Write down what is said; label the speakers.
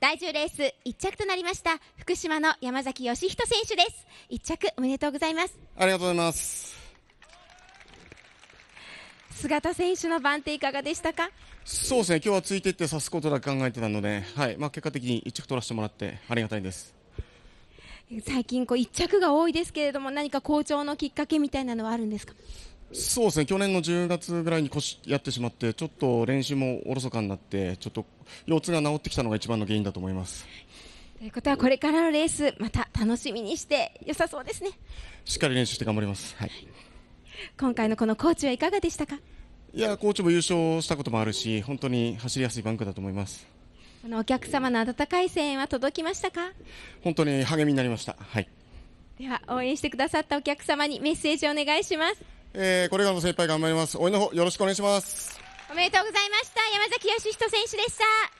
Speaker 1: 第10レース1着となりました福島の山崎義人選手です1着おめでとうございます
Speaker 2: ありがとうございます
Speaker 1: 菅田選手の番手いかがでしたか
Speaker 2: そうですね今日はついていって指すことだ考えてたので、はいまあ、結果的に1着取らせてもらってありがたいです
Speaker 1: 最近こう1着が多いですけれども何か好調のきっかけみたいなのはあるんですか
Speaker 2: そうですね去年の10月ぐらいに腰やってしまってちょっと練習もおろそかになってちょっと腰痛が治ってきたのが一番の原因だと思います。
Speaker 1: ということはこれからのレースまた楽しみにして良さそうですね
Speaker 2: しっかり練習して頑張ります、はい、
Speaker 1: 今回のこのコーチはいかがでしたか
Speaker 2: いやコーチも優勝したこともあるし本当に走りやすいバンクだと思います
Speaker 1: このお客様の温かい声援は届きましたか
Speaker 2: 本当に励みになりましたはい
Speaker 1: では応援してくださったお客様にメッセージをお願いします
Speaker 2: えー、これからの精一杯頑張ります応援の方よろしくお願いします
Speaker 1: おめでとうございました山崎義人選手でした